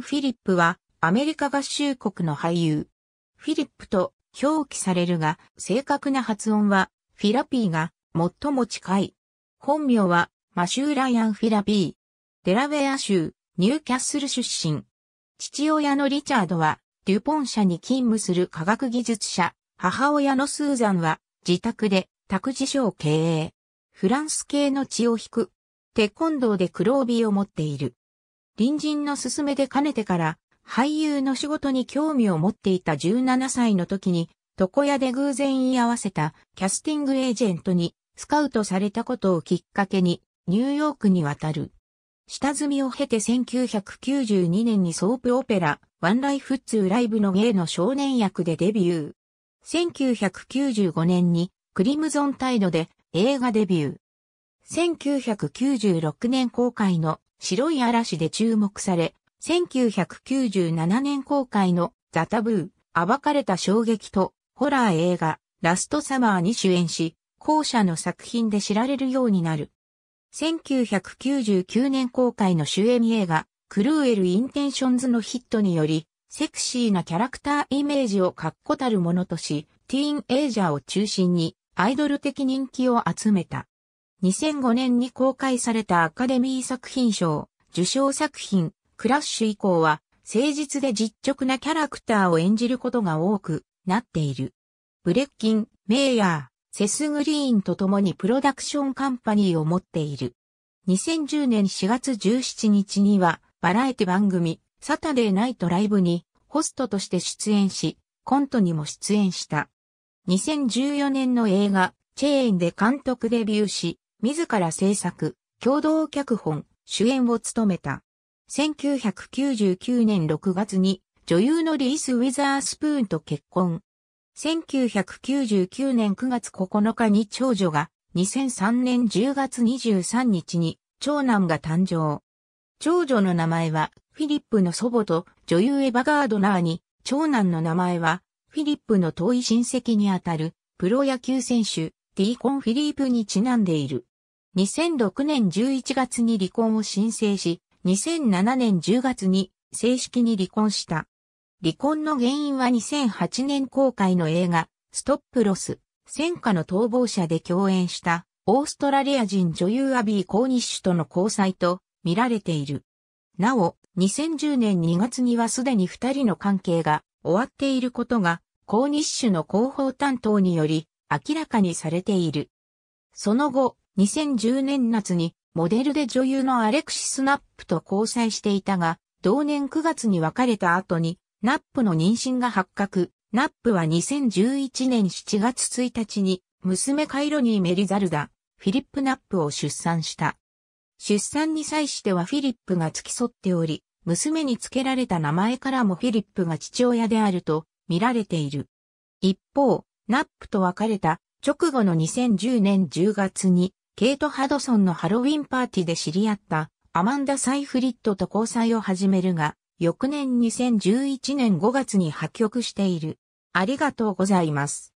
フィリップはアメリカ合衆国の俳優。フィリップと表記されるが、正確な発音はフィラピーが最も近い。本名はマシュー・ライアン・フィラピー。デラウェア州、ニューキャッスル出身。父親のリチャードは、デュポン社に勤務する科学技術者。母親のスーザンは、自宅で、託児所を経営。フランス系の血を引く。テコンドーで黒帯を持っている。隣人の勧めでかねてから、俳優の仕事に興味を持っていた17歳の時に、床屋で偶然居合わせたキャスティングエージェントにスカウトされたことをきっかけに、ニューヨークに渡る。下積みを経て1992年にソープオペラ、ワンライフツーライブの芸の少年役でデビュー。1995年にクリムゾンタイドで映画デビュー。1996年公開の白い嵐で注目され、1997年公開のザ・タブー、暴かれた衝撃とホラー映画、ラストサマーに主演し、後者の作品で知られるようになる。1999年公開の主演映画、クルーエル・インテンションズのヒットにより、セクシーなキャラクターイメージを確固たるものとし、ティーンエイジャーを中心にアイドル的人気を集めた。2005年に公開されたアカデミー作品賞、受賞作品、クラッシュ以降は、誠実で実直なキャラクターを演じることが多くなっている。ブレッキン、メイヤー、セスグリーンと共にプロダクションカンパニーを持っている。2010年4月17日には、バラエティ番組、サタデーナイトライブに、ホストとして出演し、コントにも出演した。2014年の映画、チェーンで監督デビューし、自ら制作、共同脚本、主演を務めた。1999年6月に女優のリース・ウィザースプーンと結婚。1999年9月9日に長女が、2003年10月23日に長男が誕生。長女の名前はフィリップの祖母と女優エヴァ・ガードナーに、長男の名前はフィリップの遠い親戚にあたるプロ野球選手ティーコン・フィリープにちなんでいる。2006年11月に離婚を申請し、2007年10月に正式に離婚した。離婚の原因は2008年公開の映画、ストップロス、戦火の逃亡者で共演したオーストラリア人女優アビー・コーニッシュとの交際と見られている。なお、2010年2月にはすでに二人の関係が終わっていることが、コーニッシュの広報担当により明らかにされている。その後、2010年夏にモデルで女優のアレクシス・ナップと交際していたが、同年9月に別れた後に、ナップの妊娠が発覚。ナップは2011年7月1日に、娘カイロニー・メリザルダ、フィリップ・ナップを出産した。出産に際してはフィリップが付き添っており、娘に付けられた名前からもフィリップが父親であると見られている。一方、ナップと別れた直後の2010年10月にケイト・ハドソンのハロウィンパーティーで知り合ったアマンダ・サイフリットと交際を始めるが、翌年2011年5月に破局している。ありがとうございます。